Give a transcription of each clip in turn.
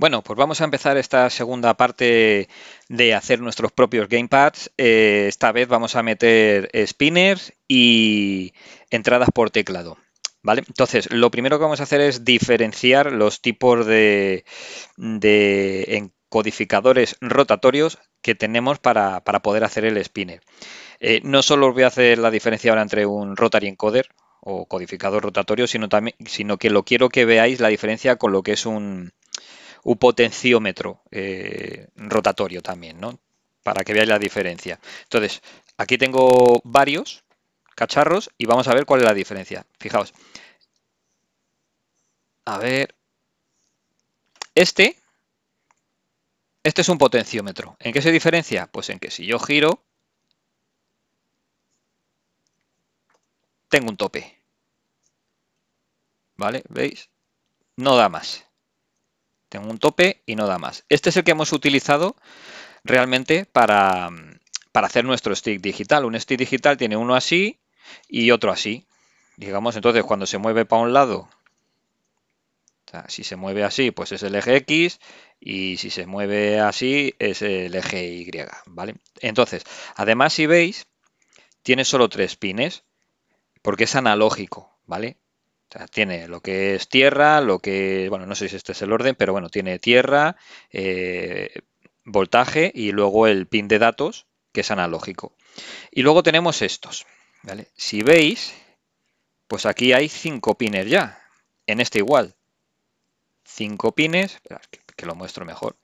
Bueno, pues vamos a empezar esta segunda parte de hacer nuestros propios gamepads. Eh, esta vez vamos a meter spinners y entradas por teclado. ¿Vale? Entonces, lo primero que vamos a hacer es diferenciar los tipos de, de codificadores rotatorios que tenemos para, poder hacer el spinner. Eh, no solo os voy a hacer la diferencia ahora entre un rotary encoder, o codificador rotatorio, sino, también, sino que lo quiero que veáis la diferencia con lo que es un, un potenciómetro eh, rotatorio también, ¿no? Para que veáis la diferencia. Entonces, aquí tengo varios cacharros y vamos a ver cuál es la diferencia. Fijaos. A ver. Este. Este es un potenciómetro. ¿En qué se diferencia? Pues en que si yo giro, tengo un tope. ¿Vale? ¿Veis? No da más. Tengo un tope y no da más. Este es el que hemos utilizado realmente para, hacer nuestro stick digital. Un stick digital tiene uno así y otro así. Digamos, entonces cuando se mueve para un lado, si se mueve así, pues es el eje X y si se mueve así es el eje Y, ¿vale? Entonces, además si veis, tiene solo tres pines porque es analógico, ¿vale? tiene lo que es tierra, lo que, bueno, no sé si este es el orden, pero bueno, tiene tierra, eh, voltaje y luego el pin de datos, que es analógico. Y luego tenemos estos. Si veis, pues aquí hay cinco pines ya. En este igual. Cinco pines, que, que lo muestro mejor.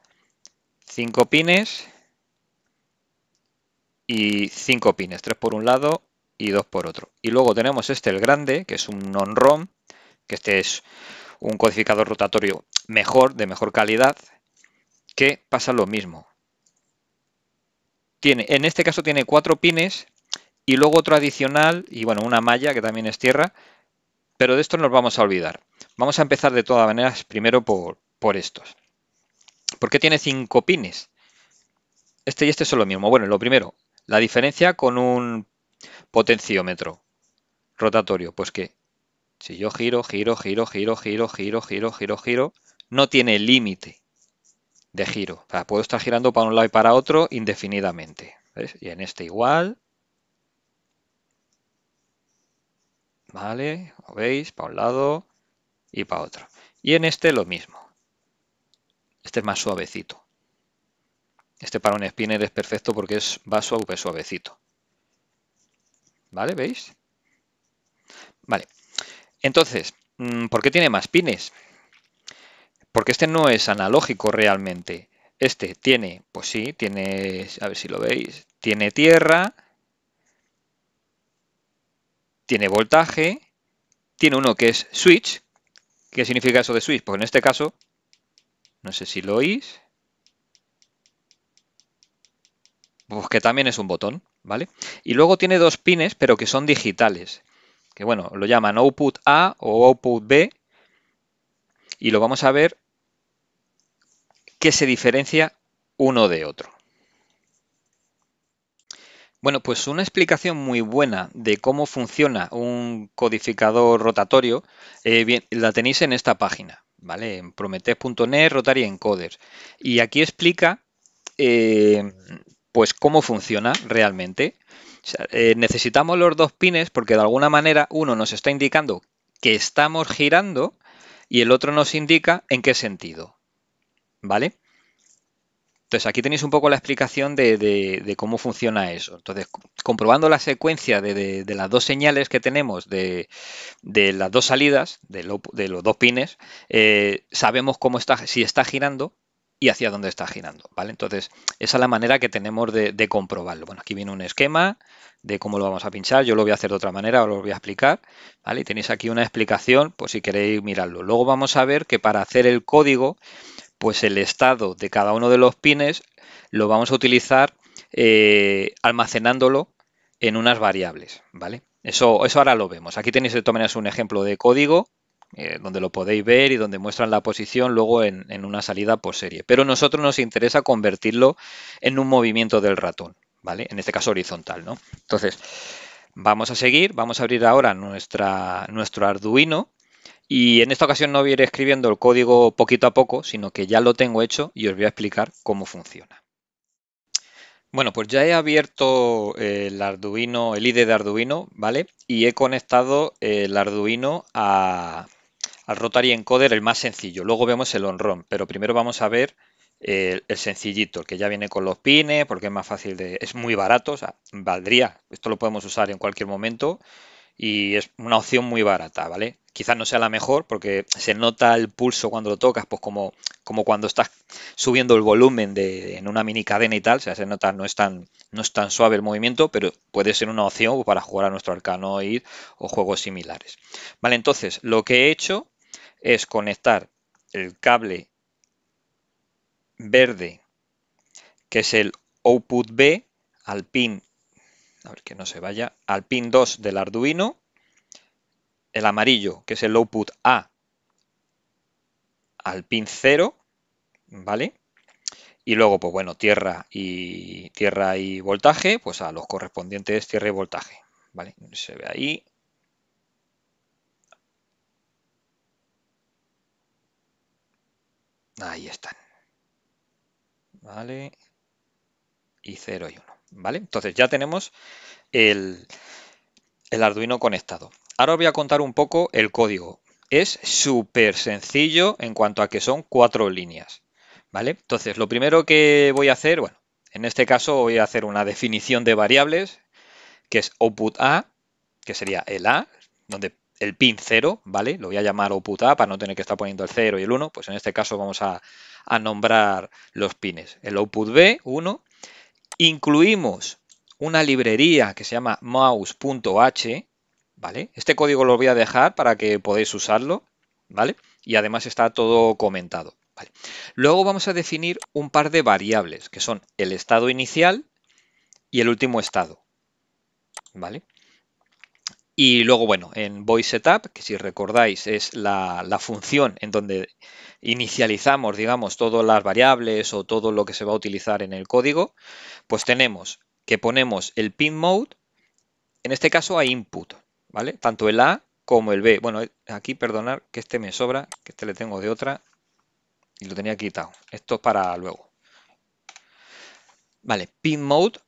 Cinco pines y cinco pines. Tres por un lado, y dos por otro. Y luego tenemos este, el grande, que es un non-ROM, que este es un codificador rotatorio mejor, de mejor calidad, que pasa lo mismo. Tiene, en este caso tiene cuatro pines y luego otro adicional y bueno, una malla que también es tierra, pero de esto nos vamos a olvidar. Vamos a empezar de todas maneras primero por, por estos. ¿Por qué tiene cinco pines? Este y este son lo mismo. Bueno, lo primero, la diferencia con un Potenciómetro. Rotatorio. Pues que si yo giro, giro, giro, giro, giro, giro, giro, giro, giro, no tiene límite de giro. puedo estar girando para un lado y para otro indefinidamente. Y en este igual. ¿Vale? ¿Lo veis? Para un lado y para otro. Y en este lo mismo. Este es más suavecito. Este para un spinner es perfecto porque es va suavecito. ¿Vale? ¿Veis? Vale. Entonces, mm, ¿por qué tiene más pines? Porque este no es analógico realmente. Este tiene, pues sí, tiene, a ver si lo veis, tiene tierra, tiene voltaje, tiene uno que es switch. ¿Qué significa eso de switch? Pues en este caso, no sé si lo oís, pues que también es un botón, ¿vale? Y luego tiene dos pines, pero que son digitales, que bueno, lo llaman output A o output B, y lo vamos a ver que se diferencia uno de otro. Bueno, pues una explicación muy buena de cómo funciona un codificador rotatorio eh, la tenéis en esta página, ¿vale? En prometes.net, Rotary Encoder. Y aquí explica eh, pues cómo funciona realmente. Eh, necesitamos los dos pines porque de alguna manera uno nos está indicando que estamos girando y el otro nos indica en qué sentido. ¿Vale? Entonces aquí tenéis un poco la explicación de, cómo funciona eso. Entonces, comprobando la secuencia de, las dos señales que tenemos de, las dos salidas, de, los dos pines, eh, sabemos cómo está, si está girando y hacia dónde está girando, ¿vale? Entonces, esa es la manera que tenemos de, comprobarlo. Bueno, aquí viene un esquema de cómo lo vamos a pinchar, yo lo voy a hacer de otra manera, os lo voy a explicar, Y tenéis aquí una explicación, pues si queréis mirarlo. Luego vamos a ver que para hacer el código, pues el estado de cada uno de los pines lo vamos a utilizar eh, almacenándolo en unas variables, ¿vale? Eso, eso ahora lo vemos. Aquí tenéis de un ejemplo de código eh, donde lo podéis ver y donde muestran la posición luego en, una salida por serie. Pero a nosotros nos interesa convertirlo en un movimiento del ratón, ¿vale? En este caso horizontal, ¿no? Entonces, vamos a seguir, vamos a abrir ahora nuestro Arduino. Y en esta ocasión no voy a ir escribiendo el código poquito a poco, sino que ya lo tengo hecho y os voy a explicar cómo funciona. Bueno, pues ya he abierto eh, el Arduino, el IDE de Arduino, ¿vale? Y he conectado el Arduino a, al y Encoder el más sencillo. Luego vemos el on-ROM, pero primero vamos a ver el, sencillito, el que ya viene con los pines, porque es más fácil de... Es muy barato, o sea, valdría. Esto lo podemos usar en cualquier momento y es una opción muy barata, ¿vale? Quizás no sea la mejor porque se nota el pulso cuando lo tocas, pues como, como cuando estás subiendo el volumen de, en una mini cadena y tal, o sea, se nota, no es, tan, no es tan suave el movimiento, pero puede ser una opción para jugar a nuestro Arcanoid o juegos similares. Vale, entonces, lo que he hecho es conectar el cable verde, que es el output B, al pin, que no se vaya, al pin 2 del Arduino, el amarillo, que es el output A, al pin 0, ¿vale? Y luego, pues bueno, tierra y tierra y voltaje, pues a los correspondientes tierra y voltaje, ¿vale? Se ve ahí, Ahí están. ¿Vale? Y 0 y 1. ¿Vale? Entonces ya tenemos el, el Arduino conectado. Ahora voy a contar un poco el código. Es súper sencillo en cuanto a que son cuatro líneas. ¿Vale? Entonces lo primero que voy a hacer, bueno, en este caso voy a hacer una definición de variables, que es output A, que sería el A, donde el pin 0, ¿vale? Lo voy a llamar output A para no tener que estar poniendo el 0 y el 1, pues en este caso vamos a, nombrar los pines. El output B, 1, incluimos una librería que se llama mouse.h, ¿vale? Este código lo voy a dejar para que podáis usarlo, ¿vale? Y además está todo comentado. ¿vale? Luego vamos a definir un par de variables, que son el estado inicial y el último estado, ¿vale? Y luego, bueno, en voice setup, que si recordáis es la, función en donde inicializamos, digamos, todas las variables o todo lo que se va a utilizar en el código, pues tenemos que ponemos el pin mode, en este caso a input, ¿vale? Tanto el A como el B. Bueno, aquí perdonar que este me sobra, que este le tengo de otra y lo tenía quitado. Esto es para luego. Vale, pin mode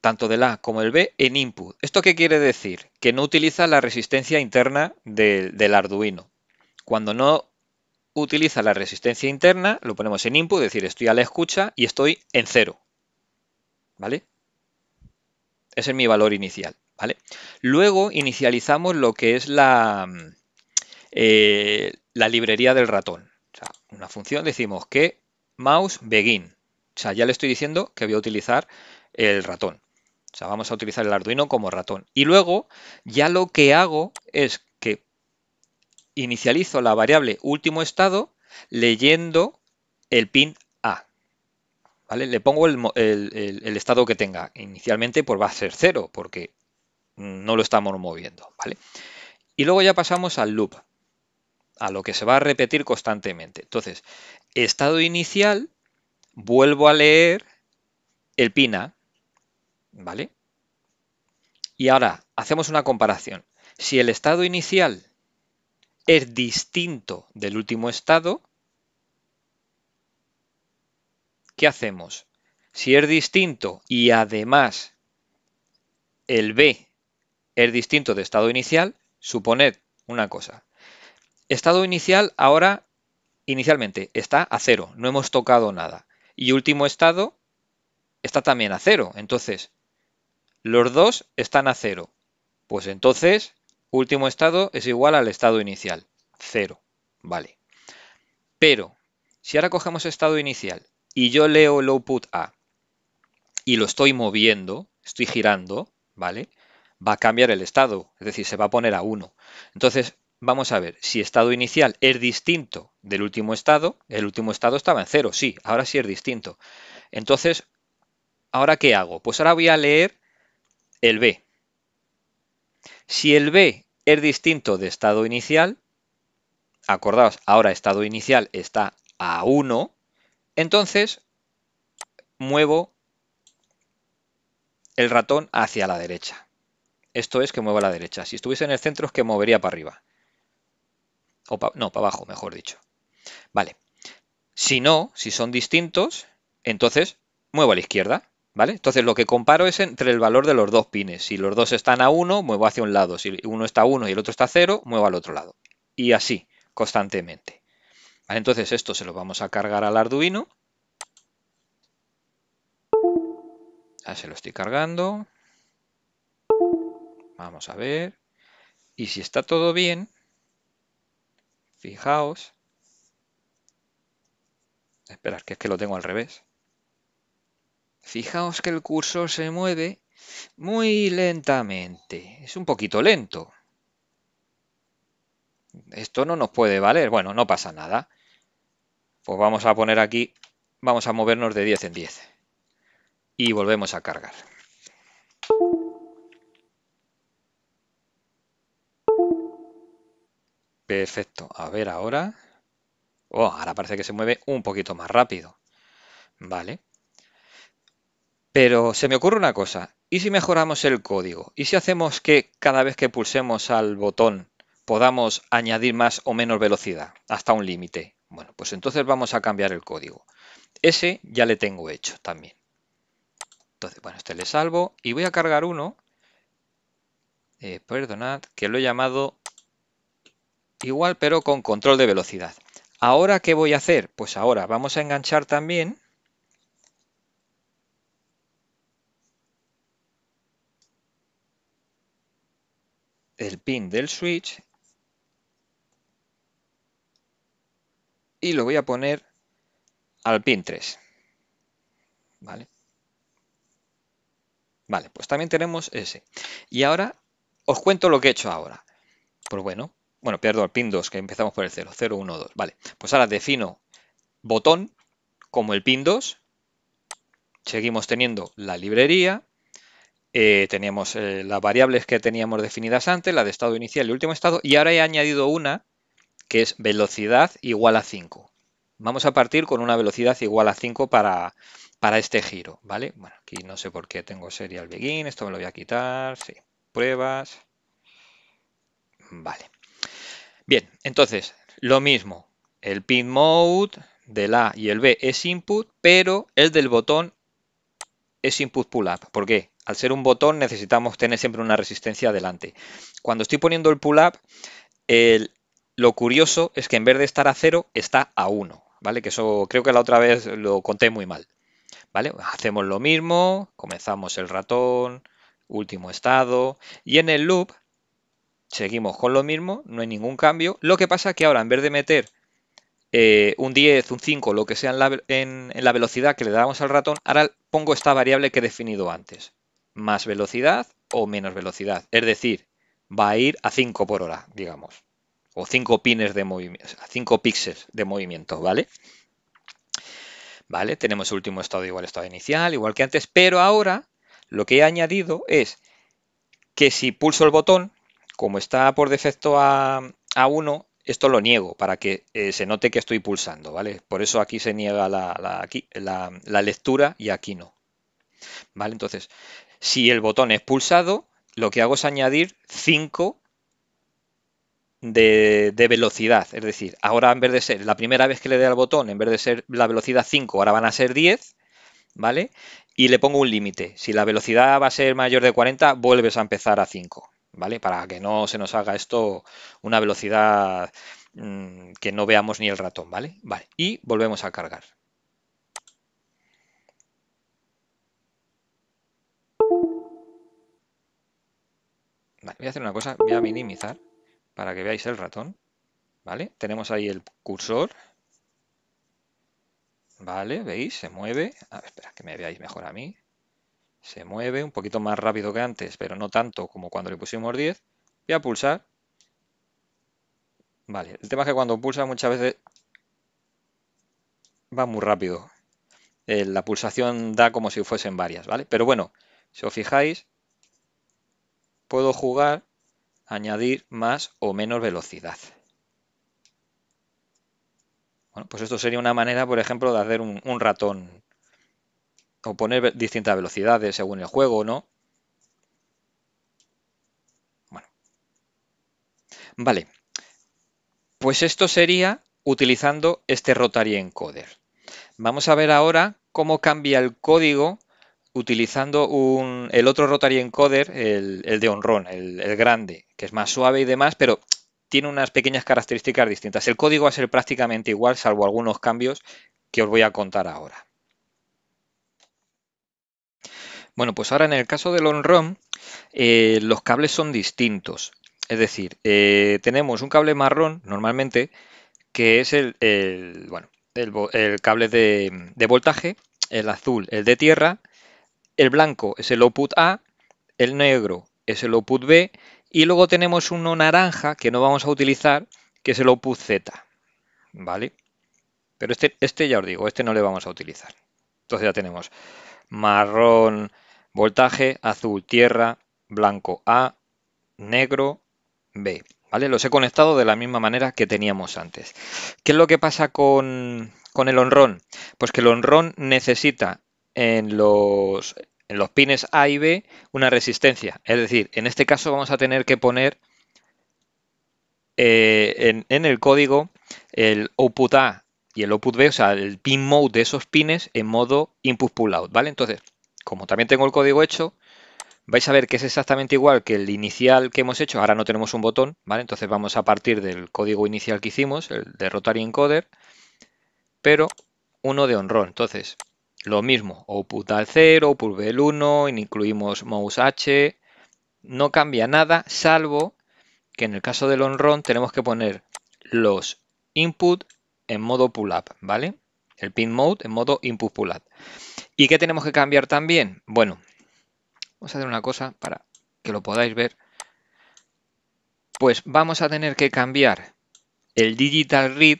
tanto del A como del B, en input. ¿Esto qué quiere decir? Que no utiliza la resistencia interna del Arduino. Cuando no utiliza la resistencia interna, lo ponemos en input, es decir, estoy a la escucha y estoy en cero. ¿Vale? Ese es mi valor inicial. ¿Vale? Luego inicializamos lo que es la, mm, eh, la librería del ratón. una función decimos que mouse begin. O sea, ya le estoy diciendo que voy a utilizar el ratón. O sea, vamos a utilizar el Arduino como ratón. Y luego ya lo que hago es que inicializo la variable último estado leyendo el pin A. ¿Vale? Le pongo el, estado que tenga. Inicialmente por pues, va a ser 0 porque no lo estamos moviendo. ¿vale? Y luego ya pasamos al loop, a lo que se va a repetir constantemente. Entonces, estado inicial, vuelvo a leer el pin A ¿Vale? Y ahora hacemos una comparación. Si el estado inicial es distinto del último estado, ¿qué hacemos? Si es distinto y además el B es distinto de estado inicial, suponed una cosa. Estado inicial ahora, inicialmente, está a cero, no hemos tocado nada. Y último estado está también a cero. Entonces, los dos están a cero. Pues entonces, último estado es igual al estado inicial. Cero. Vale. Pero, si ahora cogemos estado inicial y yo leo el output A y lo estoy moviendo, estoy girando, ¿vale? Va a cambiar el estado, es decir, se va a poner a 1. Entonces, vamos a ver, si estado inicial es distinto del último estado, el último estado estaba en 0, sí, ahora sí es distinto. Entonces, ¿ahora qué hago? Pues ahora voy a leer el B. Si el B es distinto de estado inicial, acordaos, ahora estado inicial está a 1, entonces muevo el ratón hacia la derecha. Esto es que mueva a la derecha. Si estuviese en el centro es que movería para arriba. O no, para abajo, mejor dicho. Vale. Si no, si son distintos, entonces muevo a la izquierda. Entonces lo que comparo es entre el valor de los dos pines. Si los dos están a uno, muevo hacia un lado. Si uno está a 1 y el otro está a 0, muevo al otro lado. Y así, constantemente. Entonces esto se lo vamos a cargar al Arduino. Ya se lo estoy cargando. Vamos a ver. Y si está todo bien, fijaos. Esperad, que es que lo tengo al revés. Fijaos que el cursor se mueve muy lentamente. Es un poquito lento. Esto no nos puede valer. Bueno, no pasa nada. Pues vamos a poner aquí, vamos a movernos de 10 en 10. Y volvemos a cargar. Perfecto. A ver ahora. Oh, ahora parece que se mueve un poquito más rápido. Vale. Pero se me ocurre una cosa, ¿y si mejoramos el código? ¿Y si hacemos que cada vez que pulsemos al botón podamos añadir más o menos velocidad hasta un límite? Bueno, pues entonces vamos a cambiar el código. Ese ya le tengo hecho también. Entonces, bueno, este le salvo y voy a cargar uno. Eh, perdonad, que lo he llamado igual pero con control de velocidad. ¿Ahora qué voy a hacer? Pues ahora vamos a enganchar también el pin del switch y lo voy a poner al pin 3. ¿Vale? Vale, pues también tenemos ese. Y ahora os cuento lo que he hecho ahora. Pues bueno, bueno, pierdo al pin 2, que empezamos por el 0, 0, 1, 2. Vale, pues ahora defino botón como el pin 2. Seguimos teniendo la librería. Eh, teníamos eh, las variables que teníamos definidas antes, la de estado inicial y último estado, y ahora he añadido una que es velocidad igual a 5. Vamos a partir con una velocidad igual a 5 para, para este giro, ¿vale? Bueno, aquí no sé por qué tengo serial begin, esto me lo voy a quitar, sí, pruebas, vale. Bien, entonces, lo mismo, el pin mode del A y el B es input, pero el del botón es input pull up. porque Al ser un botón necesitamos tener siempre una resistencia adelante. Cuando estoy poniendo el pull up, lo curioso es que en vez de estar a 0, está a 1. ¿Vale? Que eso creo que la otra vez lo conté muy mal. ¿Vale? Hacemos lo mismo, comenzamos el ratón, último estado, y en el loop seguimos con lo mismo, no hay ningún cambio. Lo que pasa es que ahora en vez de meter eh, un 10, un 5, lo que sea en la, velocidad que le dábamos al ratón, ahora pongo esta variable que he definido antes, más velocidad o menos velocidad. Es decir, va a ir a 5 por hora, digamos, o 5 pines de movimiento, 5 píxeles de movimiento, ¿vale? ¿Vale? Tenemos último estado igual estado inicial, igual que antes, pero ahora lo que he añadido es que si pulso el botón, como está por defecto a, a 1, esto lo niego para que eh, se note que estoy pulsando, ¿vale? Por eso aquí se niega la, lectura y aquí no. ¿Vale? Entonces, si el botón es pulsado, lo que hago es añadir 5 de, velocidad. Es decir, ahora en vez de ser la primera vez que le dé al botón, en vez de ser la velocidad 5, ahora van a ser 10, ¿vale? Y le pongo un límite. Si la velocidad va a ser mayor de 40, vuelves a empezar a 5. ¿vale? Para que no se nos haga esto una velocidad mm, que no veamos ni el ratón, ¿vale? Vale, y volvemos a cargar. voy a hacer una cosa, voy a minimizar para que veáis el ratón, ¿vale? Tenemos ahí el cursor, ¿vale? ¿Veis? Se mueve. A ver, espera, que me veáis mejor a mí se mueve un poquito más rápido que antes, pero no tanto como cuando le pusimos 10. Voy a pulsar. Vale, el tema es que cuando pulsa muchas veces va muy rápido. Eh, la pulsación da como si fuesen varias, ¿vale? Pero bueno, si os fijáis, puedo jugar, añadir más o menos velocidad. Bueno, pues esto sería una manera, por ejemplo, de hacer un, un ratón o poner distintas velocidades según el juego, ¿no? Bueno. Vale. Pues esto sería utilizando este Rotary Encoder. Vamos a ver ahora cómo cambia el código utilizando el otro Rotary Encoder, el, de Onron, el, grande, que es más suave y demás, pero tiene unas pequeñas características distintas. El código va a ser prácticamente igual, salvo algunos cambios que os voy a contar ahora. Bueno, pues ahora en el caso del on-ROM, eh, los cables son distintos. Es decir, eh, tenemos un cable marrón normalmente que es el, cable de, voltaje, el azul el de tierra, el blanco es el output A, el negro es el output B y luego tenemos uno naranja que no vamos a utilizar que es el output Z. ¿Vale? Pero este, este ya os digo, este no le vamos a utilizar. Entonces ya tenemos marrón, voltaje azul tierra, blanco A, negro B. ¿Vale? Los he conectado de la misma manera que teníamos antes. ¿Qué es lo que pasa con, con el honrón? Pues que el honrón necesita en los, en los pines A y B una resistencia. Es decir, en este caso vamos a tener que poner eh, en, en, el código el output A y el output B, o sea, el pin mode de esos pines en modo input pull out, ¿vale? Entonces, como también tengo el código hecho, vais a ver que es exactamente igual que el inicial que hemos hecho. Ahora no tenemos un botón, ¿vale? Entonces vamos a partir del código inicial que hicimos, el de Rotary Encoder, pero uno de on Entonces, lo mismo, output al 0, output el 1, incluimos mouse H, no cambia nada, salvo que en el caso del on tenemos que poner los input en modo pull-up, ¿vale? El pin mode en modo input pull-up. ¿Y qué tenemos que cambiar también? Bueno, vamos a hacer una cosa para que lo podáis ver. Pues vamos a tener que cambiar el digital read,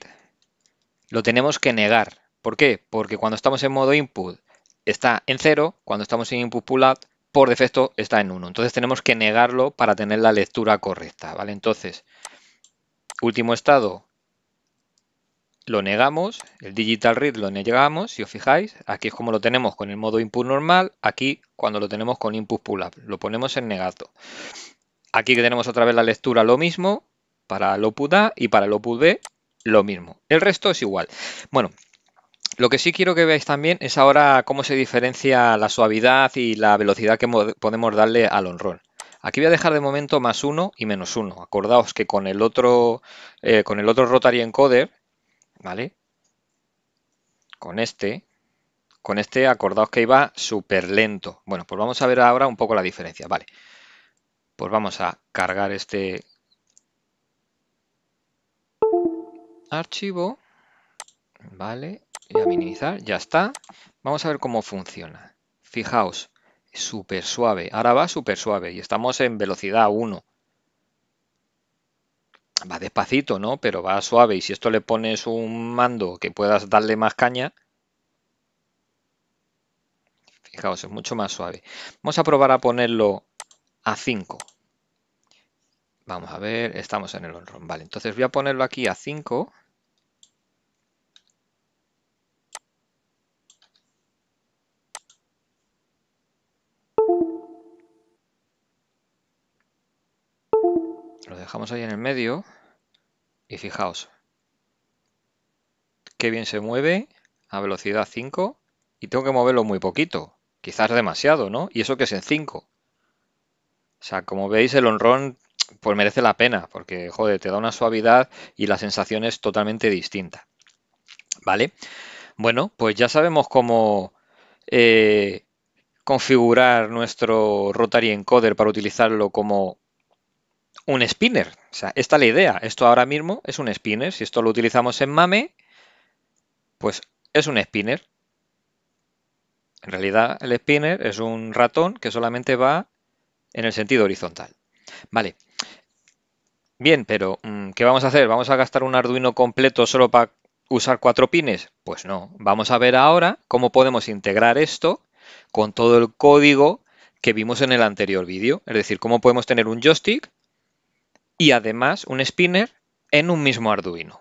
lo tenemos que negar. ¿Por qué? Porque cuando estamos en modo input está en 0, cuando estamos en input pullout por defecto está en 1. Entonces tenemos que negarlo para tener la lectura correcta, ¿vale? Entonces, último estado, lo negamos, el digital read lo negamos, si os fijáis, aquí es como lo tenemos con el modo input normal, aquí cuando lo tenemos con input pull up, lo ponemos en negato. Aquí que tenemos otra vez la lectura lo mismo, para el output A y para el output B lo mismo. El resto es igual. Bueno, lo que sí quiero que veáis también es ahora cómo se diferencia la suavidad y la velocidad que podemos darle al on-roll. Aquí voy a dejar de momento más uno y menos uno, Acordaos que con el otro, eh, con el otro Rotary Encoder ¿vale? Con este, con este acordaos que iba súper lento. Bueno, pues vamos a ver ahora un poco la diferencia, ¿vale? Pues vamos a cargar este archivo, ¿vale? Y a minimizar, ya está. Vamos a ver cómo funciona. Fijaos, súper suave. Ahora va súper suave y estamos en velocidad 1 va despacito, ¿no? Pero va suave. Y si esto le pones un mando que puedas darle más caña. Fijaos, es mucho más suave. Vamos a probar a ponerlo a 5. Vamos a ver, estamos en el on-run. Vale, entonces voy a ponerlo aquí a 5. bajamos ahí en el medio y fijaos qué bien se mueve a velocidad 5 y tengo que moverlo muy poquito, quizás demasiado, ¿no? Y eso que es en 5. O sea, como veis el honrón pues merece la pena porque, joder, te da una suavidad y la sensación es totalmente distinta. ¿Vale? Bueno, pues ya sabemos cómo eh, configurar nuestro Rotary Encoder para utilizarlo como un spinner. O sea, esta es la idea. Esto ahora mismo es un spinner. Si esto lo utilizamos en MAME, pues es un spinner. En realidad el spinner es un ratón que solamente va en el sentido horizontal. Vale. Bien, pero mm, ¿qué vamos a hacer? ¿Vamos a gastar un Arduino completo solo para usar cuatro pines? Pues no. Vamos a ver ahora cómo podemos integrar esto con todo el código que vimos en el anterior vídeo. Es decir, cómo podemos tener un joystick y además un spinner en un mismo Arduino.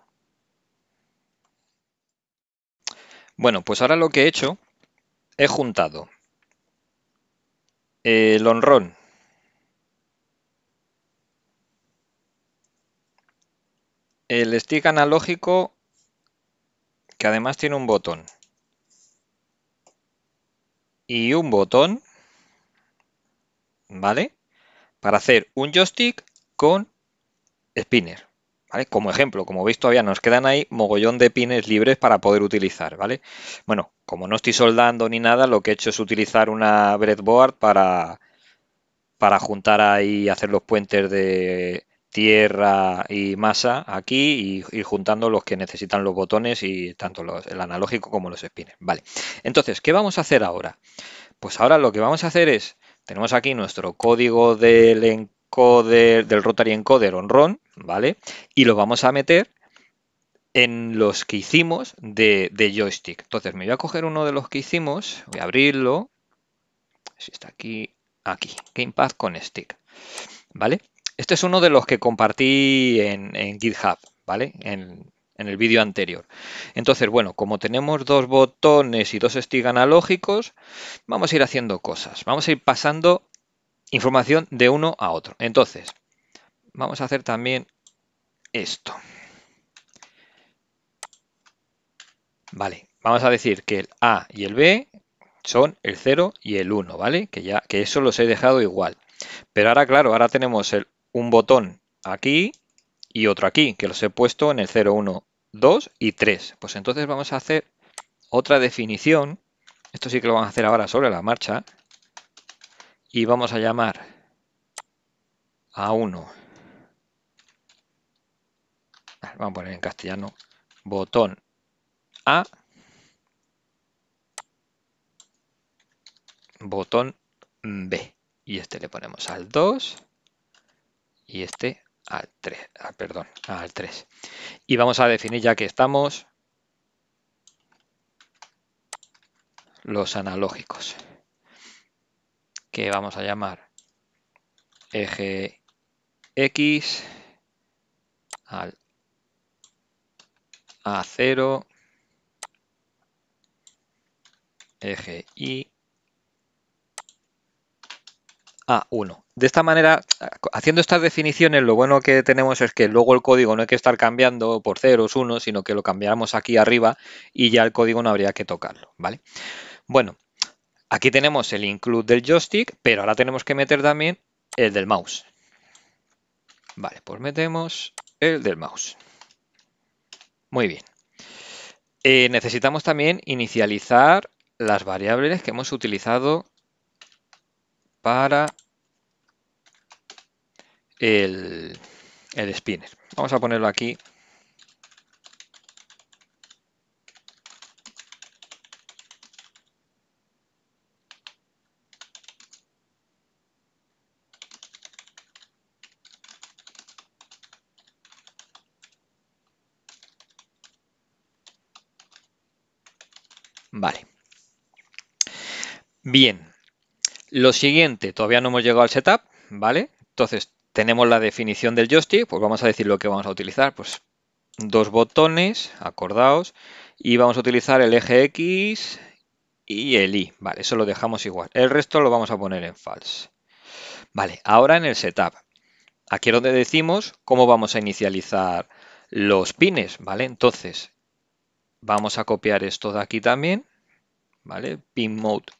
Bueno, pues ahora lo que he hecho, he juntado el honrón el stick analógico que además tiene un botón y un botón, ¿vale? Para hacer un joystick con spinner. ¿Vale? Como ejemplo, como veis todavía nos quedan ahí mogollón de pines libres para poder utilizar, ¿vale? Bueno, como no estoy soldando ni nada, lo que he hecho es utilizar una breadboard para, para juntar ahí, hacer los puentes de tierra y masa aquí y ir juntando los que necesitan los botones y tanto el analógico como los spinners, ¿vale? Entonces, ¿qué vamos a hacer ahora? Pues ahora lo que vamos a hacer es, tenemos aquí nuestro código del del Rotary Encoder on-RON, ¿vale? Y lo vamos a meter en los que hicimos de, joystick. Entonces me voy a coger uno de los que hicimos, voy a abrirlo, si está aquí, aquí, Gamepad con stick, ¿vale? Este es uno de los que compartí en, GitHub, ¿vale? En, en el vídeo anterior. Entonces, bueno, como tenemos dos botones y dos stick analógicos, vamos a ir haciendo cosas. Vamos a ir pasando información de uno a otro. Entonces, vamos a hacer también esto. Vale, vamos a decir que el A y el B son el 0 y el 1, ¿vale? Que ya que eso los he dejado igual. Pero ahora, claro, ahora tenemos el, un botón aquí y otro aquí, que los he puesto en el 0, 1, 2 y 3. Pues entonces vamos a hacer otra definición. Esto sí que lo vamos a hacer ahora sobre la marcha y vamos a llamar a uno, ah, vamos a poner en castellano, botón A, botón B. Y este le ponemos al 2 y este al 3, ah, perdón, ah, al 3. Y vamos a definir ya que estamos los analógicos que vamos a llamar eje X al A0, eje Y, A1. De esta manera, haciendo estas definiciones, lo bueno que tenemos es que luego el código no hay que estar cambiando por ceros, unos, sino que lo cambiamos aquí arriba y ya el código no habría que tocarlo, ¿vale? Bueno, Aquí tenemos el include del joystick, pero ahora tenemos que meter también el del mouse. Vale, pues metemos el del mouse. Muy bien. Eh, necesitamos también inicializar las variables que hemos utilizado para el, el spinner. Vamos a ponerlo aquí Bien, lo siguiente, todavía no hemos llegado al setup, ¿vale? Entonces tenemos la definición del joystick, pues vamos a decir lo que vamos a utilizar, pues dos botones, acordaos, y vamos a utilizar el eje X y el Y, vale, eso lo dejamos igual, el resto lo vamos a poner en false. Vale, ahora en el setup, aquí es donde decimos cómo vamos a inicializar los pines, ¿vale? Entonces, vamos a copiar esto de aquí también, ¿vale? Pin mode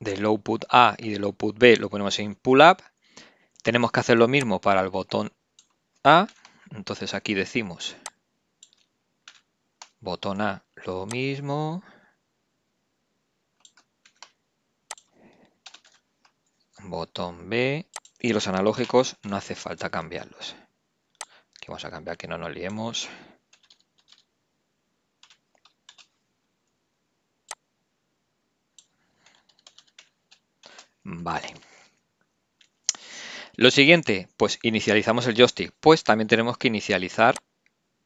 del output A y del output B lo ponemos en pull up. Tenemos que hacer lo mismo para el botón A. Entonces aquí decimos botón A lo mismo. Botón B y los analógicos no hace falta cambiarlos. Aquí vamos a cambiar que no nos liemos. Vale. Lo siguiente, pues inicializamos el joystick. Pues también tenemos que inicializar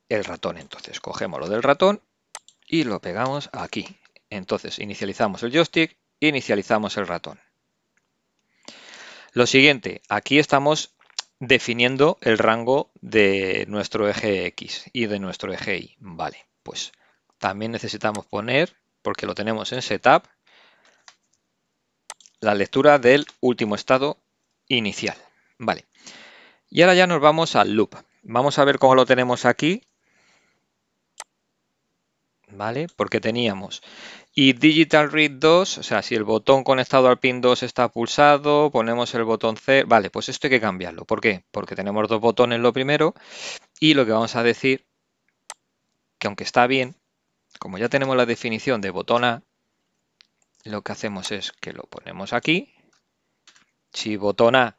el ratón. Entonces cogemos lo del ratón y lo pegamos aquí. Entonces inicializamos el joystick, inicializamos el ratón. Lo siguiente, aquí estamos definiendo el rango de nuestro eje X y de nuestro eje Y. Vale, pues también necesitamos poner, porque lo tenemos en setup, la lectura del último estado inicial. Vale. Y ahora ya nos vamos al loop. Vamos a ver cómo lo tenemos aquí. ¿Vale? Porque teníamos y digital read 2, o sea, si el botón conectado al pin 2 está pulsado, ponemos el botón C, vale, pues esto hay que cambiarlo. ¿Por qué? Porque tenemos dos botones lo primero y lo que vamos a decir, que aunque está bien, como ya tenemos la definición de botón A, lo que hacemos es que lo ponemos aquí. Si botón A,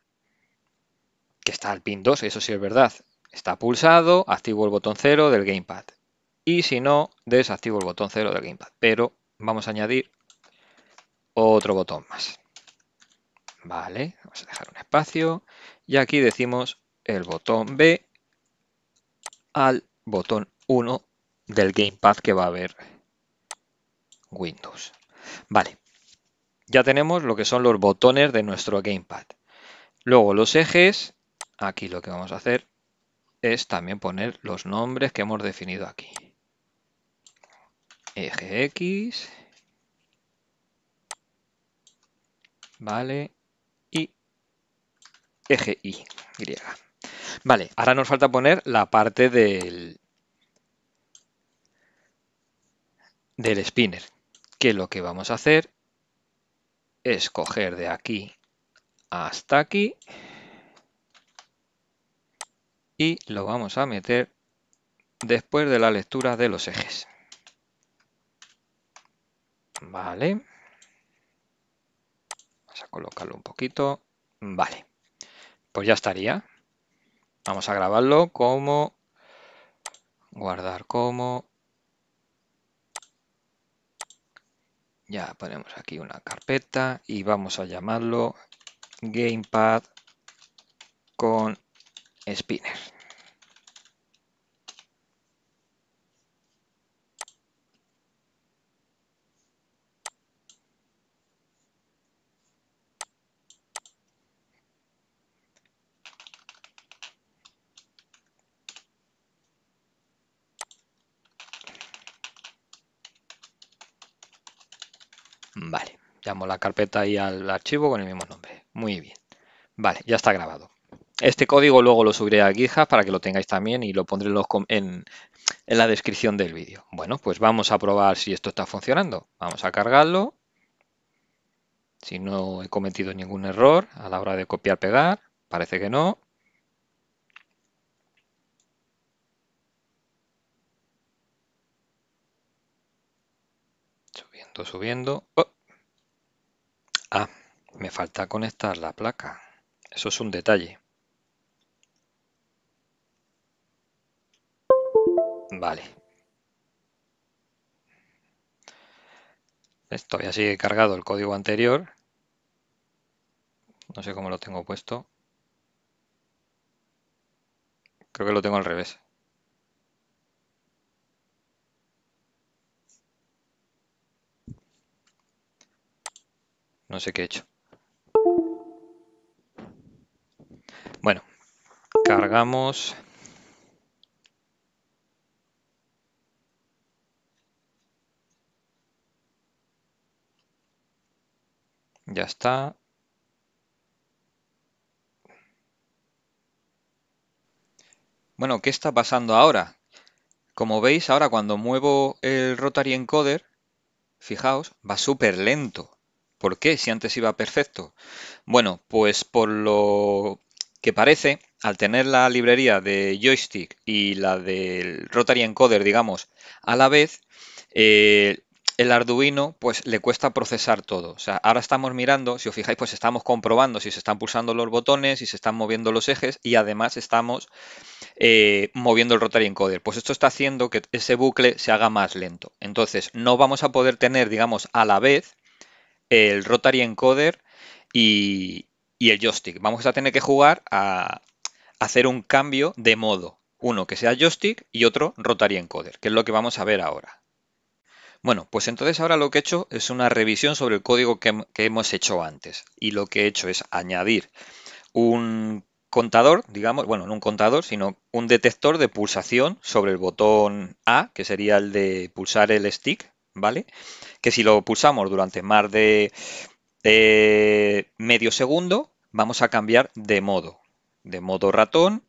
que está al pin 2, eso sí es verdad, está pulsado, activo el botón 0 del gamepad. Y si no, desactivo el botón 0 del gamepad. Pero vamos a añadir otro botón más. Vale, vamos a dejar un espacio. Y aquí decimos el botón B al botón 1 del gamepad que va a ver Windows. Vale, ya tenemos lo que son los botones de nuestro gamepad. Luego los ejes, aquí lo que vamos a hacer es también poner los nombres que hemos definido aquí. Eje X. Vale. Y eje Y. Vale, ahora nos falta poner la parte del, del spinner que lo que vamos a hacer es coger de aquí hasta aquí y lo vamos a meter después de la lectura de los ejes. Vale. Vamos a colocarlo un poquito. Vale. Pues ya estaría. Vamos a grabarlo como... Guardar como... ya ponemos aquí una carpeta y vamos a llamarlo gamepad con spinner la carpeta y al archivo con el mismo nombre. Muy bien. Vale, ya está grabado. Este código luego lo subiré a guijas para que lo tengáis también y lo pondré en, en la descripción del vídeo. Bueno, pues vamos a probar si esto está funcionando. Vamos a cargarlo. Si no he cometido ningún error a la hora de copiar-pegar, parece que no. subiendo. subiendo oh. Me falta conectar la placa. Eso es un detalle. Vale. ya sigue cargado el código anterior. No sé cómo lo tengo puesto. Creo que lo tengo al revés. No sé qué he hecho. Bueno, cargamos. Ya está. Bueno, ¿qué está pasando ahora? Como veis, ahora cuando muevo el Rotary Encoder, fijaos, va súper lento. ¿Por qué? Si antes iba perfecto. Bueno, pues por lo que parece, al tener la librería de joystick y la del Rotary Encoder, digamos, a la vez, eh, el Arduino pues le cuesta procesar todo. O sea, ahora estamos mirando, si os fijáis, pues estamos comprobando si se están pulsando los botones, si se están moviendo los ejes y además estamos eh, moviendo el Rotary Encoder. Pues esto está haciendo que ese bucle se haga más lento. Entonces, no vamos a poder tener, digamos, a la vez el Rotary Encoder y, y el joystick. Vamos a tener que jugar a hacer un cambio de modo. Uno que sea joystick y otro rotary encoder, que es lo que vamos a ver ahora. Bueno, pues entonces ahora lo que he hecho es una revisión sobre el código que, que hemos hecho antes. Y lo que he hecho es añadir un contador, digamos, bueno, no un contador, sino un detector de pulsación sobre el botón A, que sería el de pulsar el stick, ¿vale? Que si lo pulsamos durante más de eh, medio segundo vamos a cambiar de modo, de modo ratón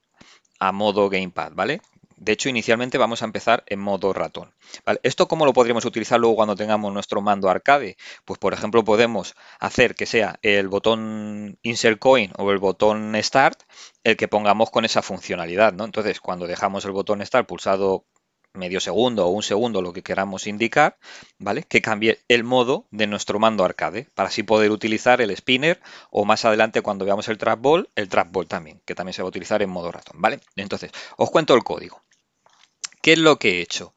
a modo gamepad, ¿vale? De hecho, inicialmente vamos a empezar en modo ratón. ¿Esto como lo podríamos utilizar luego cuando tengamos nuestro mando arcade? Pues, por ejemplo, podemos hacer que sea el botón Insert Coin o el botón Start el que pongamos con esa funcionalidad. ¿no? Entonces, cuando dejamos el botón Start pulsado medio segundo o un segundo, lo que queramos indicar, ¿vale? Que cambie el modo de nuestro mando arcade, para así poder utilizar el spinner o más adelante cuando veamos el trackball, el trackball también, que también se va a utilizar en modo ratón, ¿vale? Entonces, os cuento el código. ¿Qué es lo que he hecho?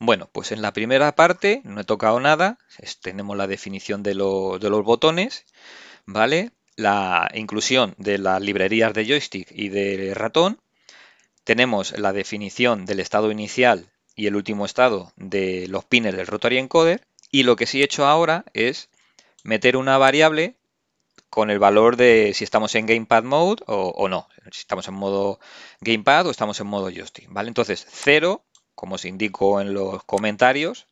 Bueno, pues en la primera parte no he tocado nada, tenemos la definición de los, de los botones, ¿vale? La inclusión de las librerías de joystick y de ratón, tenemos la definición del estado inicial y el último estado de los pines del rotary encoder. Y lo que sí he hecho ahora es meter una variable con el valor de si estamos en gamepad mode o, no, si estamos en modo gamepad o estamos en modo joystick, ¿vale? Entonces, 0, como os indico en los comentarios,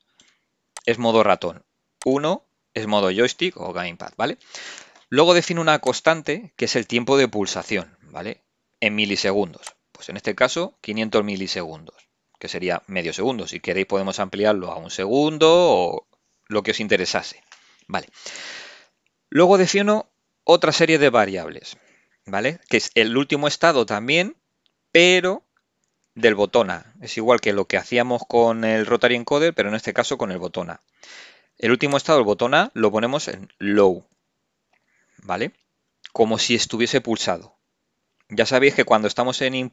es modo ratón, 1 es modo joystick o gamepad, ¿vale? Luego defino una constante que es el tiempo de pulsación, ¿vale? En milisegundos, pues en este caso 500 milisegundos que sería medio segundo. Si queréis podemos ampliarlo a un segundo o lo que os interesase. Vale. Luego defino otra serie de variables, ¿vale? Que es el último estado también, pero del botón A. Es igual que lo que hacíamos con el Rotary Encoder, pero en este caso con el botón A. El último estado, del botón A, lo ponemos en low, ¿vale? Como si estuviese pulsado ya sabéis que cuando estamos en,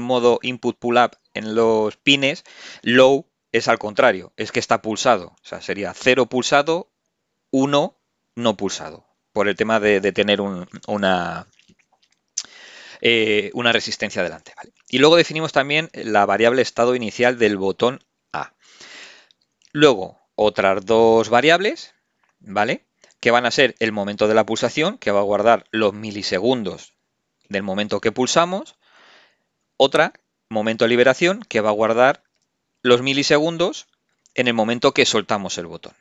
modo input pull up en los pines, low es al contrario, es que está pulsado. O sea, sería 0 pulsado, 1 no pulsado, por el tema de, tener eh, una, resistencia delante. Y luego definimos también la variable estado inicial del botón A. Luego, otras dos variables, ¿vale? Que van a ser el momento de la pulsación, que va a guardar los milisegundos del momento que pulsamos, otra, momento de liberación, que va a guardar los milisegundos en el momento que soltamos el botón.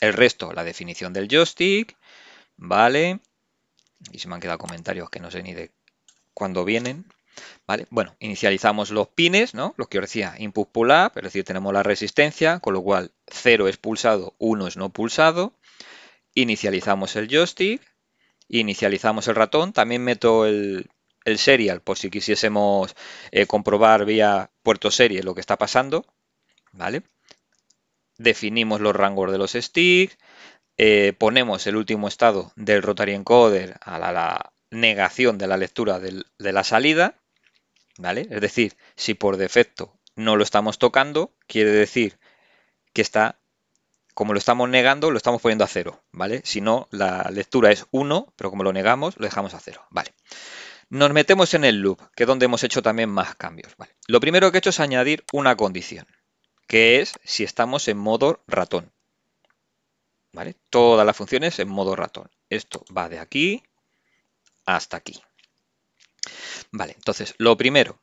El resto, la definición del joystick, ¿vale? Y se me han quedado comentarios que no sé ni de cuándo vienen. ¿Vale? Bueno, inicializamos los pines, ¿no? Lo que os decía, input pull up, es decir, tenemos la resistencia, con lo cual 0 es pulsado, 1 es no pulsado. Inicializamos el joystick, Inicializamos el ratón. También meto el, serial por si quisiésemos eh, comprobar vía puerto serie lo que está pasando. ¿Vale? Definimos los rangos de los sticks. Eh, ponemos el último estado del rotary encoder a la, negación de la lectura de la salida. ¿Vale? Es decir, si por defecto no lo estamos tocando, quiere decir que está como lo estamos negando, lo estamos poniendo a cero, ¿vale? Si no, la lectura es 1, pero como lo negamos, lo dejamos a cero, ¿vale? Nos metemos en el loop, que es donde hemos hecho también más cambios, Lo primero que he hecho es añadir una condición, que es si estamos en modo ratón, ¿vale? Todas las funciones en modo ratón. Esto va de aquí hasta aquí. Vale, entonces, lo primero,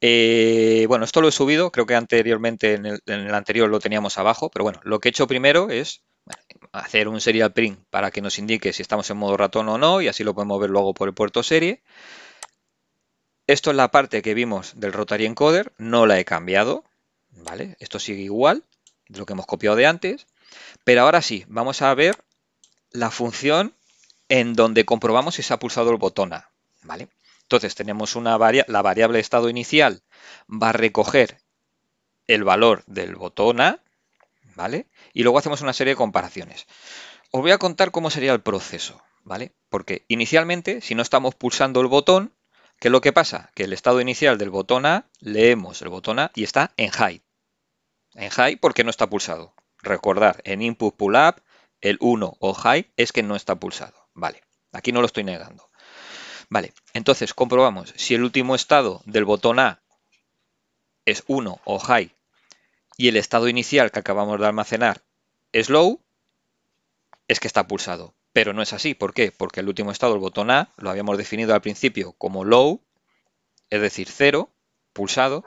eh, bueno, esto lo he subido, creo que anteriormente en el, anterior lo teníamos abajo, pero bueno, lo que he hecho primero es hacer un serial print para que nos indique si estamos en modo ratón o no y así lo podemos ver luego por el puerto serie. Esto es la parte que vimos del Rotary Encoder, no la he cambiado, ¿vale? Esto sigue igual de lo que hemos copiado de antes, pero ahora sí, vamos a ver la función en donde comprobamos si se ha pulsado el botón A, ¿vale? Entonces tenemos una variable, la variable estado inicial va a recoger el valor del botón A, ¿vale? Y luego hacemos una serie de comparaciones. Os voy a contar cómo sería el proceso, ¿vale? Porque inicialmente, si no estamos pulsando el botón, ¿qué es lo que pasa? Que el estado inicial del botón A, leemos el botón A y está en high. En high porque no está pulsado. Recordar, en input pull up, el 1 o high es que no está pulsado, ¿vale? Aquí no lo estoy negando. Vale, entonces comprobamos si el último estado del botón A es 1 o high y el estado inicial que acabamos de almacenar es low, es que está pulsado. Pero no es así. ¿Por qué? Porque el último estado, del botón A, lo habíamos definido al principio como low, es decir, 0, pulsado,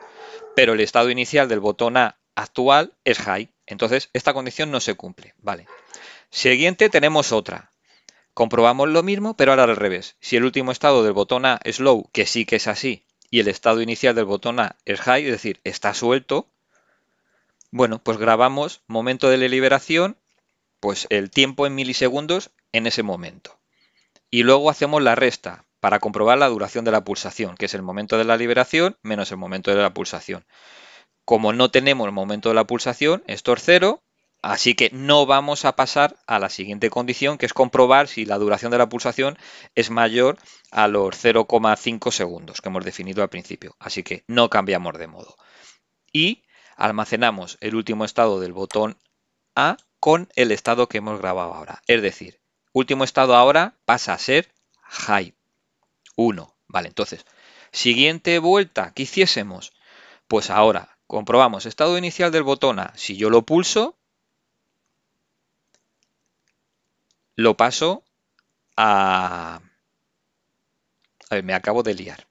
pero el estado inicial del botón A actual es high. Entonces, esta condición no se cumple. Vale. Siguiente, tenemos otra. Comprobamos lo mismo, pero ahora al revés. Si el último estado del botón A es low, que sí que es así, y el estado inicial del botón A es high, es decir, está suelto, bueno, pues grabamos momento de la liberación, pues el tiempo en milisegundos en ese momento. Y luego hacemos la resta para comprobar la duración de la pulsación, que es el momento de la liberación menos el momento de la pulsación. Como no tenemos el momento de la pulsación, esto es cero, Así que no vamos a pasar a la siguiente condición, que es comprobar si la duración de la pulsación es mayor a los 0,5 segundos que hemos definido al principio. Así que no cambiamos de modo. Y almacenamos el último estado del botón A con el estado que hemos grabado ahora. Es decir, último estado ahora pasa a ser high 1. Vale, entonces, siguiente vuelta que hiciésemos. Pues ahora comprobamos estado inicial del botón A. Si yo lo pulso, lo paso a... A ver, me acabo de liar.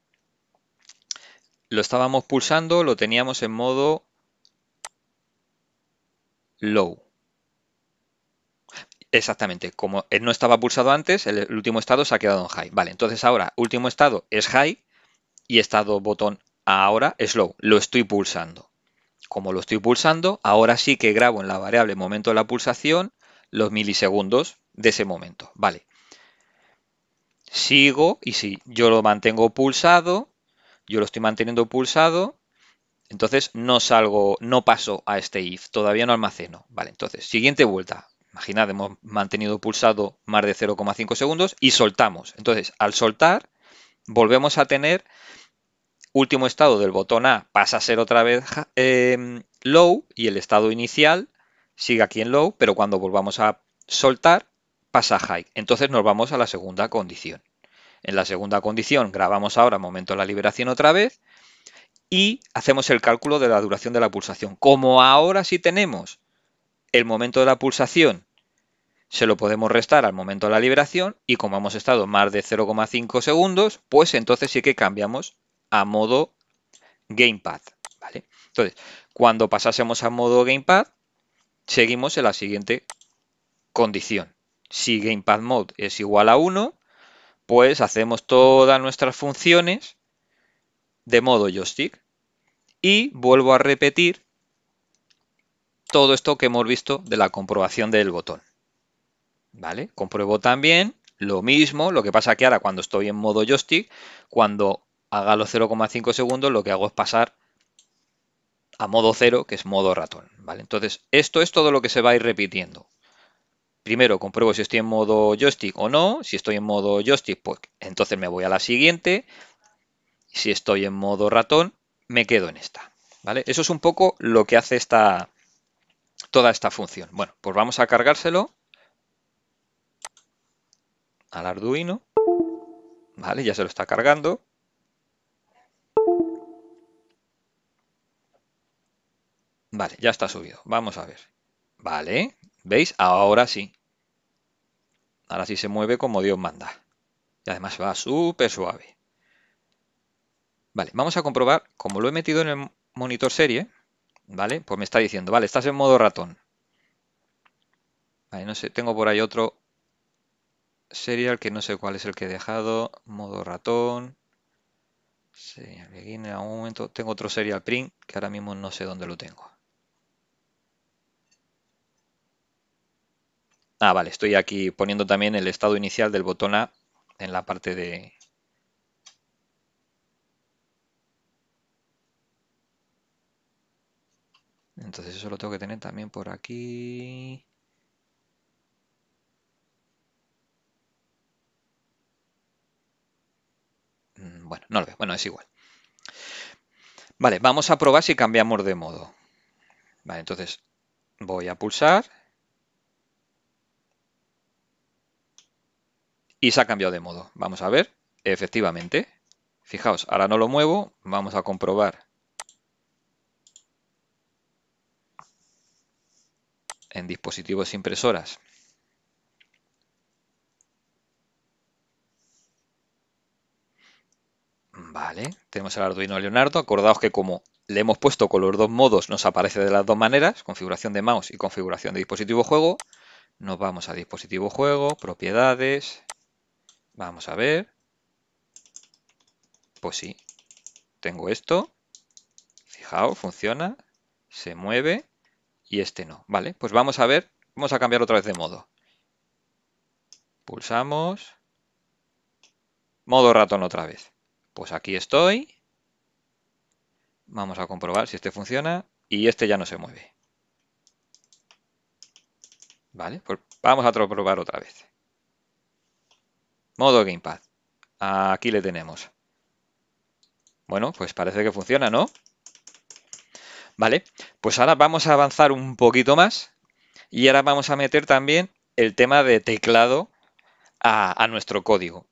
Lo estábamos pulsando, lo teníamos en modo low. Exactamente, como no estaba pulsado antes, el, último estado se ha quedado en high. Vale, entonces ahora último estado es high y estado botón ahora es low. Lo estoy pulsando. Como lo estoy pulsando, ahora sí que grabo en la variable momento de la pulsación los milisegundos de ese momento. Vale. Sigo y si yo lo mantengo pulsado, yo lo estoy manteniendo pulsado, entonces no salgo, no paso a este if, todavía no almaceno. Vale, entonces, siguiente vuelta. Imaginad, hemos mantenido pulsado más de 0,5 segundos y soltamos. Entonces, al soltar, volvemos a tener último estado del botón A pasa a ser otra vez em, low y el estado inicial sigue aquí en low, pero cuando volvamos a soltar, pasa high. Entonces nos vamos a la segunda condición. En la segunda condición grabamos ahora momento de la liberación otra vez y hacemos el cálculo de la duración de la pulsación. Como ahora sí tenemos el momento de la pulsación, se lo podemos restar al momento de la liberación y como hemos estado más de 0,5 segundos, pues entonces sí que cambiamos a modo gamepad. ¿vale? Entonces, cuando pasásemos a modo gamepad, seguimos en la siguiente condición si gamepad mode es igual a 1, pues hacemos todas nuestras funciones de modo joystick. Y vuelvo a repetir todo esto que hemos visto de la comprobación del botón. ¿Vale? Compruebo también lo mismo, lo que pasa que ahora cuando estoy en modo joystick, cuando haga los 0,5 segundos, lo que hago es pasar a modo 0, que es modo ratón. ¿vale? Entonces, esto es todo lo que se va a ir repitiendo. Primero compruebo si estoy en modo joystick o no. Si estoy en modo joystick, pues entonces me voy a la siguiente. Si estoy en modo ratón, me quedo en esta. ¿Vale? Eso es un poco lo que hace esta, toda esta función. Bueno, pues vamos a cargárselo al Arduino. Vale, ya se lo está cargando. Vale, ya está subido. Vamos a ver. Vale, ¿Veis? Ahora sí. Ahora sí se mueve como Dios manda. Y además va súper suave. Vale, vamos a comprobar, como lo he metido en el monitor serie, ¿vale? Pues me está diciendo, vale, estás en modo ratón. Vale, no sé, tengo por ahí otro serial que no sé cuál es el que he dejado, modo ratón. Serial en algún momento, tengo otro serial print que ahora mismo no sé dónde lo tengo. Ah, vale, estoy aquí poniendo también el estado inicial del botón A en la parte de... Entonces eso lo tengo que tener también por aquí. Mm, bueno, no lo veo. Bueno, es igual. Vale, vamos a probar si cambiamos de modo. Vale, entonces voy a pulsar Y se ha cambiado de modo. Vamos a ver, efectivamente. Fijaos, ahora no lo muevo, vamos a comprobar. En dispositivos impresoras. Vale, tenemos el Arduino Leonardo. Acordaos que como le hemos puesto con los dos modos, nos aparece de las dos maneras, configuración de mouse y configuración de dispositivo juego. Nos vamos a dispositivo juego, propiedades, Vamos a ver. Pues sí, tengo esto. Fijaos, funciona, se mueve y este no. Vale, pues vamos a ver, vamos a cambiar otra vez de modo. Pulsamos. Modo ratón otra vez. Pues aquí estoy. Vamos a comprobar si este funciona y este ya no se mueve. Vale, pues vamos a probar otra vez. Modo Gamepad. Aquí le tenemos. Bueno, pues parece que funciona, ¿no? Vale, pues ahora vamos a avanzar un poquito más y ahora vamos a meter también el tema de teclado a, nuestro código.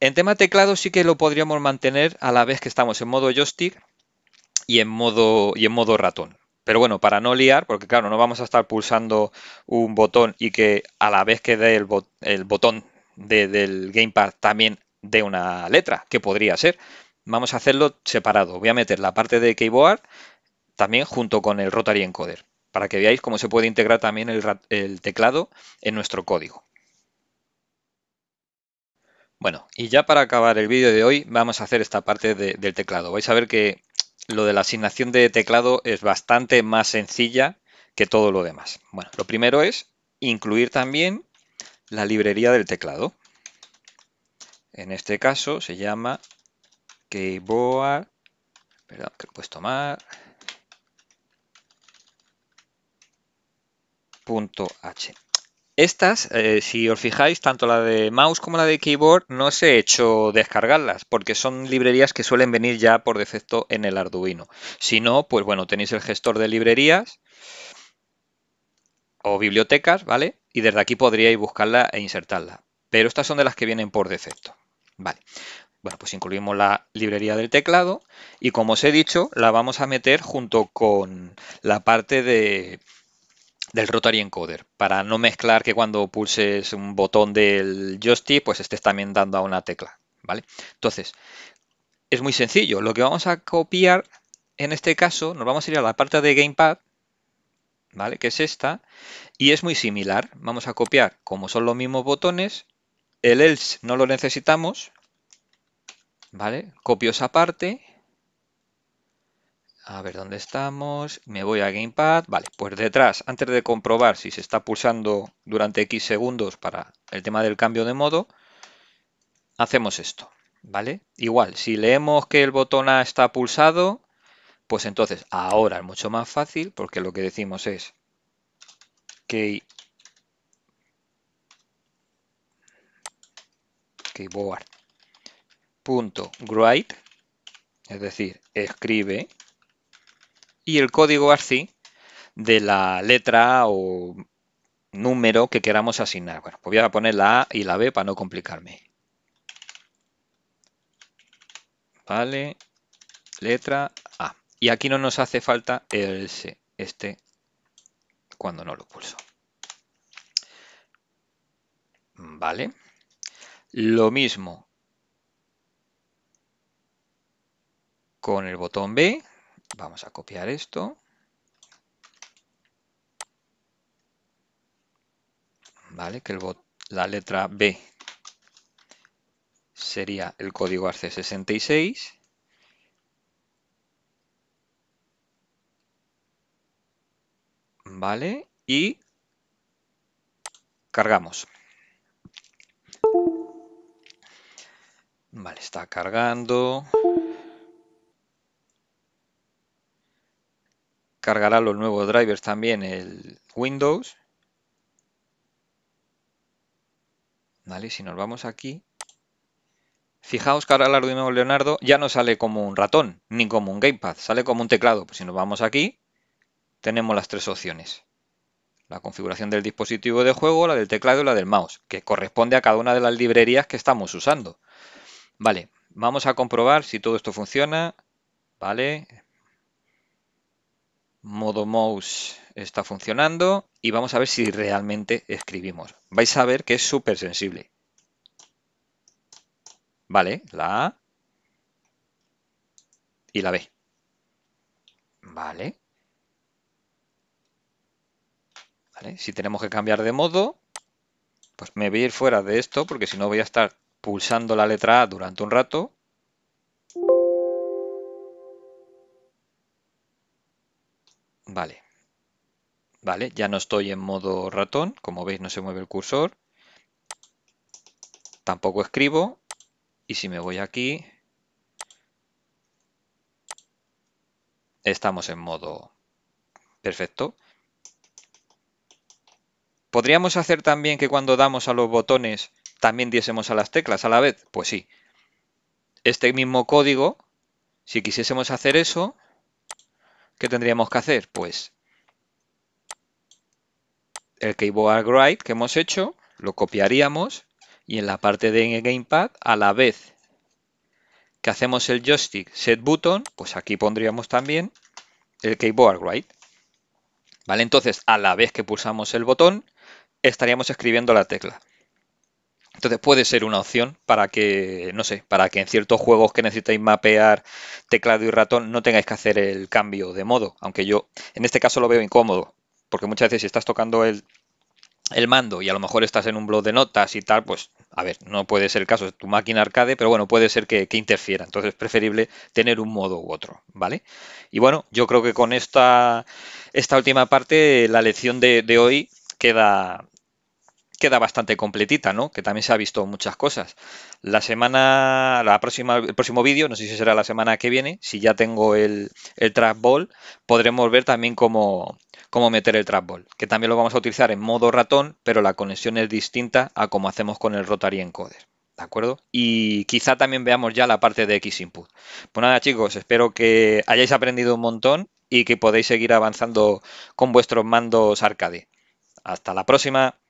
En tema teclado sí que lo podríamos mantener a la vez que estamos en modo joystick y en modo, y en modo ratón. Pero bueno, para no liar, porque claro, no vamos a estar pulsando un botón y que a la vez que dé el, el botón del gamepad también de una letra, que podría ser. Vamos a hacerlo separado. Voy a meter la parte de keyboard también junto con el rotary encoder, para que veáis cómo se puede integrar también el, teclado en nuestro código. Bueno, y ya para acabar el vídeo de hoy vamos a hacer esta parte del teclado. Vais a ver que lo de la asignación de teclado es bastante más sencilla que todo lo demás. Bueno, lo primero es incluir también la librería del teclado. En este caso se llama Keyboard, perdón, que he puesto mal, H. Estas, eh, si os fijáis, tanto la de mouse como la de keyboard, no os he hecho descargarlas, porque son librerías que suelen venir ya por defecto en el Arduino. Si no, pues bueno, tenéis el gestor de librerías o bibliotecas, ¿vale? y desde aquí podríais buscarla e insertarla. Pero estas son de las que vienen por defecto. Vale. Bueno, pues incluimos la librería del teclado y como os he dicho, la vamos a meter junto con la parte de, del Rotary Encoder, para no mezclar que cuando pulses un botón del joystick, pues estés también dando a una tecla, ¿vale? Entonces, es muy sencillo. Lo que vamos a copiar en este caso, nos vamos a ir a la parte de Gamepad ¿vale? Que es esta, y es muy similar. Vamos a copiar, como son los mismos botones, el else no lo necesitamos, ¿vale? Copio esa parte, a ver dónde estamos, me voy a Gamepad, vale, pues detrás, antes de comprobar si se está pulsando durante X segundos para el tema del cambio de modo, hacemos esto, ¿vale? Igual, si leemos que el botón A está pulsado, pues entonces, ahora es mucho más fácil porque lo que decimos es key, es decir, escribe, y el código arci de la letra o número que queramos asignar. Bueno, pues voy a poner la A y la B para no complicarme. Vale, letra y aquí no nos hace falta el S, este, cuando no lo pulso. Vale. Lo mismo con el botón B. Vamos a copiar esto. Vale, que la letra B sería el código ARC66 ¿vale? Y cargamos. Vale, está cargando. Cargará los nuevos drivers también el Windows. Vale, si nos vamos aquí, Fijaos que ahora el Arduino Leonardo ya no sale como un ratón, ni como un gamepad, sale como un teclado. Pues si nos vamos aquí, tenemos las tres opciones. La configuración del dispositivo de juego, la del teclado y la del mouse, que corresponde a cada una de las librerías que estamos usando. Vale, vamos a comprobar si todo esto funciona. Vale, modo mouse está funcionando y vamos a ver si realmente escribimos. Vais a ver que es súper sensible. Vale, la A y la B. Vale. Si tenemos que cambiar de modo, pues me voy a ir fuera de esto porque si no voy a estar pulsando la letra A durante un rato. Vale. Vale, ya no estoy en modo ratón. Como veis no se mueve el cursor. Tampoco escribo. Y si me voy aquí... Estamos en modo perfecto. ¿Podríamos hacer también que cuando damos a los botones también diésemos a las teclas a la vez? Pues sí. Este mismo código, si quisiésemos hacer eso, ¿qué tendríamos que hacer? Pues el keyboard write que hemos hecho, lo copiaríamos y en la parte de Gamepad a la vez que hacemos el joystick set button, pues aquí pondríamos también el keyboard write. ¿Vale? Entonces, a la vez que pulsamos el botón, estaríamos escribiendo la tecla. Entonces puede ser una opción para que, no sé, para que en ciertos juegos que necesitáis mapear teclado y ratón no tengáis que hacer el cambio de modo, aunque yo en este caso lo veo incómodo, porque muchas veces si estás tocando el, mando y a lo mejor estás en un blog de notas y tal, pues a ver, no puede ser el caso de tu máquina arcade, pero bueno, puede ser que, interfiera. Entonces es preferible tener un modo u otro, ¿vale? Y bueno, yo creo que con esta, esta última parte la lección de, de hoy queda, queda bastante completita, ¿no? Que también se ha visto muchas cosas. La semana, la próxima, el próximo vídeo, no sé si será la semana que viene, si ya tengo el, el trackball, podremos ver también cómo, cómo meter el trackball, que también lo vamos a utilizar en modo ratón, pero la conexión es distinta a como hacemos con el Rotary Encoder. ¿De acuerdo? Y quizá también veamos ya la parte de X input. Pues nada, chicos, espero que hayáis aprendido un montón y que podéis seguir avanzando con vuestros mandos arcade. Hasta la próxima.